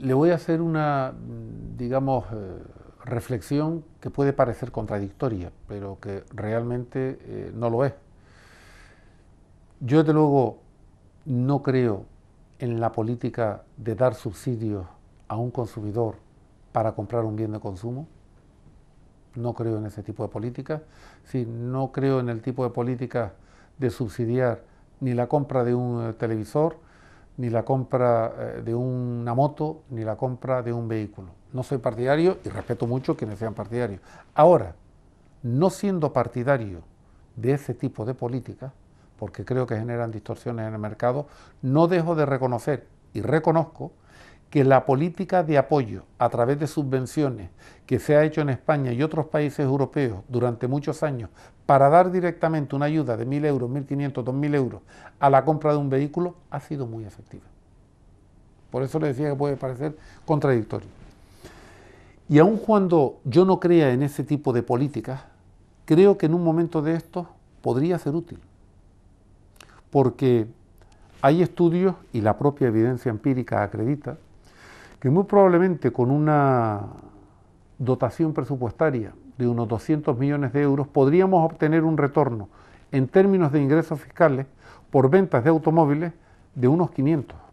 le voy a hacer una, mm, digamos, eh, reflexión que puede parecer contradictoria, pero que realmente eh, no lo es. Yo, desde luego, no creo en la política de dar subsidios a un consumidor para comprar un bien de consumo. No creo en ese tipo de política. Sí, no creo en el tipo de política de subsidiar ni la compra de un eh, televisor, ni la compra eh, de una moto, ni la compra de un vehículo. No soy partidario y respeto mucho quienes sean partidarios. Ahora, no siendo partidario de ese tipo de políticas, porque creo que generan distorsiones en el mercado, no dejo de reconocer y reconozco que la política de apoyo a través de subvenciones que se ha hecho en España y otros países europeos durante muchos años para dar directamente una ayuda de 1.000 euros, 1.500, 2.000 euros a la compra de un vehículo ha sido muy efectiva. Por eso le decía que puede parecer contradictorio. Y aun cuando yo no crea en ese tipo de políticas, creo que en un momento de estos podría ser útil. Porque hay estudios, y la propia evidencia empírica acredita, que muy probablemente con una dotación presupuestaria de unos 200 millones de euros podríamos obtener un retorno en términos de ingresos fiscales por ventas de automóviles de unos 500.